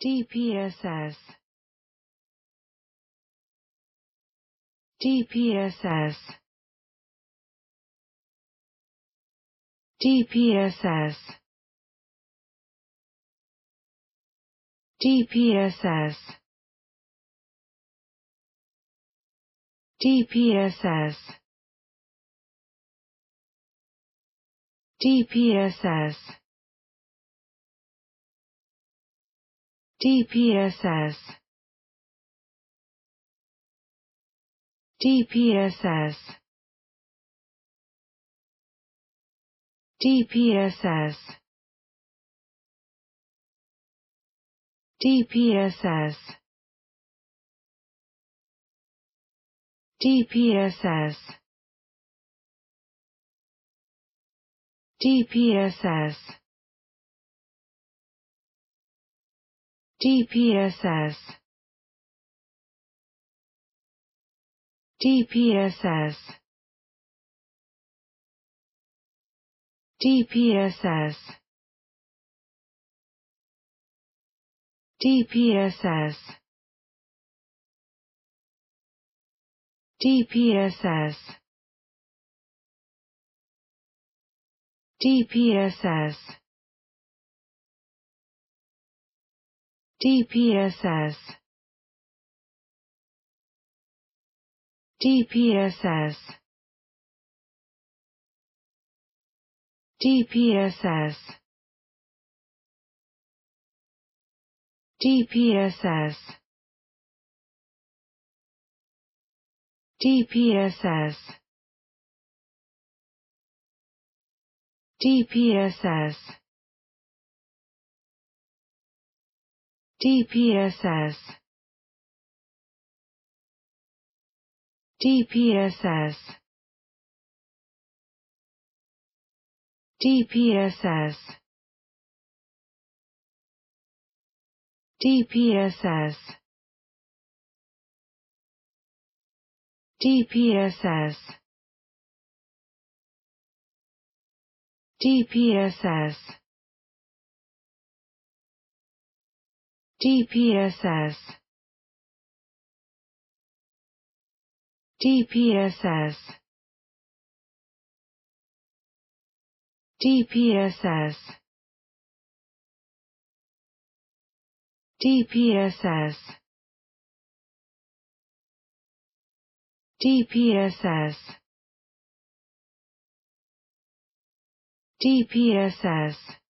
DPSS DPSS DPSS DPSS DPSS DPSS DPSS DPSS DPSS DPSS DPSS DPSS DPSS DPSS DPSS DPSS DPSS DPSS DPSS DPSS DPSS DPSS DPSS DPSS DPSS DPSS DPSS DPSS DPSS DPSS DPSS DPSS DPSS DPSS DPSS DPSS